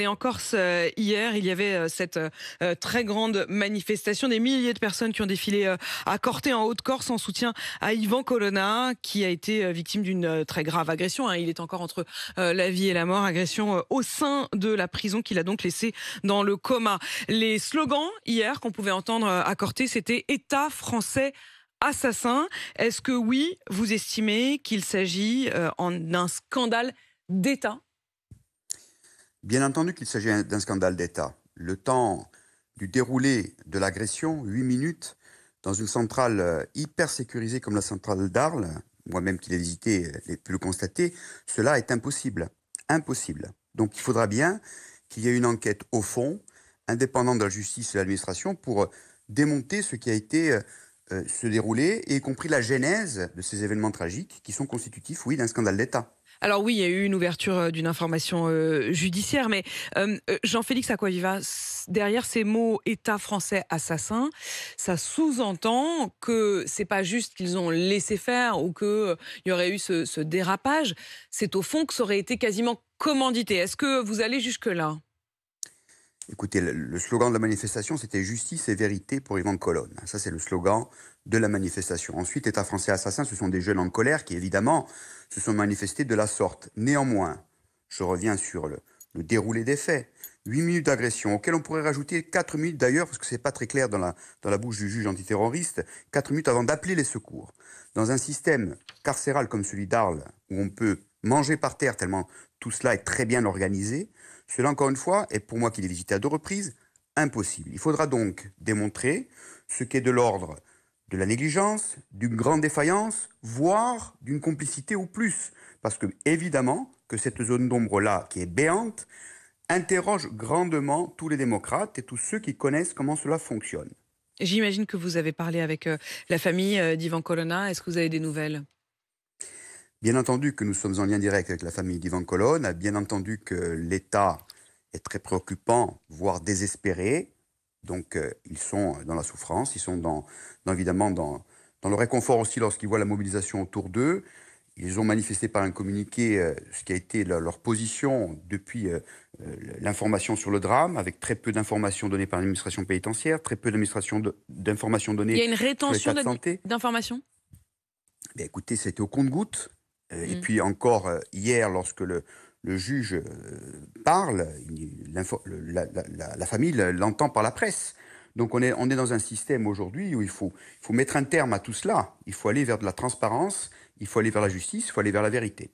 Et en Corse, euh, hier, il y avait euh, cette euh, très grande manifestation, des milliers de personnes qui ont défilé à Corté en Haute-Corse en soutien à Yvan Colonna, qui a été victime d'une très grave agression. Hein. Il est encore entre la vie et la mort, agression au sein de la prison qu'il a donc laissée dans le coma. Les slogans hier qu'on pouvait entendre à Corté, c'était État français assassin. Est-ce que oui, vous estimez qu'il s'agit d'un scandale d'État Bien entendu qu'il s'agit d'un scandale d'État. Le temps du déroulé de l'agression, 8 minutes, dans une centrale euh, hyper sécurisée comme la centrale d'Arles, moi-même qui l'ai visité, l'ai euh, pu le constater, cela est impossible. Impossible. Donc il faudra bien qu'il y ait une enquête au fond, indépendante de la justice et de l'administration, pour euh, démonter ce qui a été se déroulé, et y compris la genèse de ces événements tragiques qui sont constitutifs, oui, d'un scandale d'État. Alors oui, il y a eu une ouverture euh, d'une information euh, judiciaire, mais euh, Jean-Félix Aquaviva, derrière ces mots État français assassin, ça sous-entend que c'est pas juste qu'ils ont laissé faire ou qu'il y aurait eu ce dérapage, c'est au fond que ça aurait été quasiment commandité. Est-ce que vous allez jusque-là Écoutez, le slogan de la manifestation, c'était Justice et vérité pour Yvan Colonne. Ça, c'est le slogan de la manifestation. Ensuite, État français assassin, ce sont des jeunes en colère qui, évidemment, se sont manifestés de la sorte. Néanmoins, je reviens sur le, déroulé des faits. Huit minutes d'agression, auxquelles on pourrait rajouter quatre minutes d'ailleurs, parce que ce n'est pas très clair dans la, dans la bouche du juge antiterroriste, quatre minutes avant d'appeler les secours. Dans un système carcéral comme celui d'Arles, où on peut manger par terre, tellement tout cela est très bien organisé. Cela, encore une fois, est pour moi qui l'ai visité à deux reprises, impossible. Il faudra donc démontrer ce qu'est de l'ordre de la négligence, d'une grande défaillance, voire d'une complicité au plus. Parce que, évidemment, que cette zone d'ombre-là, qui est béante, interroge grandement tous les démocrates et tous ceux qui connaissent comment cela fonctionne. J'imagine que vous avez parlé avec euh, la famille euh, d'Ivan Colonna. Est-ce que vous avez des nouvelles Bien entendu que nous sommes en lien direct avec la famille d'Ivan Colonne, bien entendu que l'État est très préoccupant, voire désespéré. Donc euh, ils sont dans la souffrance, ils sont dans, évidemment dans, dans le réconfort aussi lorsqu'ils voient la mobilisation autour d'eux. Ils ont manifesté par un communiqué euh, ce qui a été leur, position depuis euh, l'information sur le drame, avec très peu d'informations données par l'administration pénitentiaire, très peu d'informations données. Il y a une rétention d'informations ben, Écoutez, c'était au compte-goutte. Euh, et mm. puis encore euh, hier, lorsque le, juge euh, parle, la, famille l'entend par la presse. Donc on est, dans un système aujourd'hui où il faut, il faut mettre un terme à tout cela. Il faut aller vers de la transparence, il faut aller vers la justice, il faut aller vers la vérité.